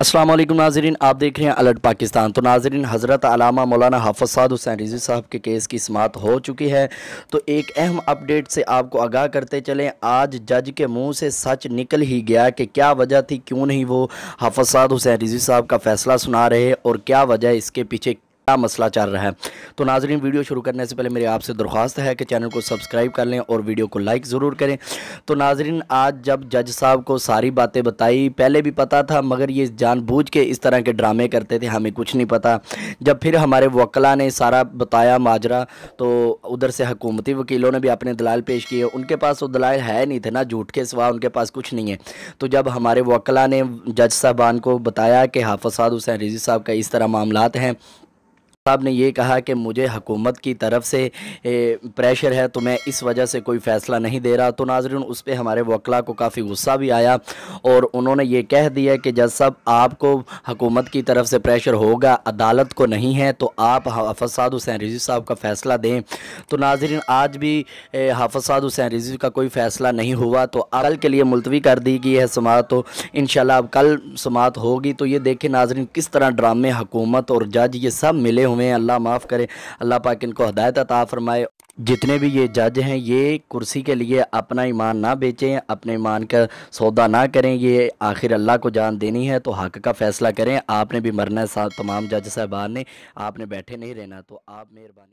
असलम नाजरीन आप देख रहे हैं अलर्ट पाकिस्तान तो नाजरीन हज़रत अलामा मौलाना हाफज साद हुसैन रिजी साहब के केस की समात हो चुकी है तो एक अहम अपडेट से आपको आगाह करते चलें आज जज के मुंह से सच निकल ही गया कि क्या वजह थी क्यों नहीं वो हाफज साद हुसैन रिजी साहब का फ़ैसला सुना रहे और क्या वजह इसके पीछे क्या मसला चल रहा है तो नाजरीन वीडियो शुरू करने से पहले मेरी आपसे दरख्वास्त है कि चैनल को सब्सक्राइब कर लें और वीडियो को लाइक ज़रूर करें तो नाजरीन आज जब जज साहब को सारी बातें बताई पहले भी पता था मगर ये जानबूझ के इस तरह के ड्रामे करते थे हमें कुछ नहीं पता जब फिर हमारे वकला ने सारा बताया माजरा तो उधर से हकूमती वकीलों ने भी अपने दलाल पेश किए उनके पास वो तो दलाल है नहीं थे ना झूठ के सिवा उनके पास कुछ नहीं है तो जब हमारे वकला ने जज साहबान को बताया कि हाफ साद हुसैन रिजी साहब का इस तरह मामला हैं साहब ने ये कहा कि मुझे हुकूमत की तरफ से प्रेशर है तो मैं इस वजह से कोई फ़ैसला नहीं दे रहा तो नाजरन उस पर हमारे वकला को काफ़ी गुस्सा भी आया और उन्होंने ये कह दिया कि जज साहब आपको हुकूमत की तरफ से प्रेशर होगा अदालत को नहीं है तो आप हाफज साद हुसैन रिजी साहब का फ़ैसला दें तो नाजरन आज भी हाफज साद हुसैन रिजी का कोई फ़ैसला नहीं हुआ तो कल के लिए मुलतवी कर दी गई है समात तो इन अब कल समात होगी तो ये देखें नाजरन किस तरह ड्रामे हकूमत और जज ये सब मिले हुए हुए हैं अल्लाह माफ़ करे अल्लाह पाक इनको हदायत अता फ़रमाए जितने भी ये जज हैं ये कुर्सी के लिए अपना ईमान ना बेचें अपने ईमान का सौदा ना करें ये आखिर अल्लाह को जान देनी है तो हक का फ़ैसला करें आपने भी मरना है साथ तमाम जज साहबान ने आपने बैठे नहीं रहना तो आप मेहरबानी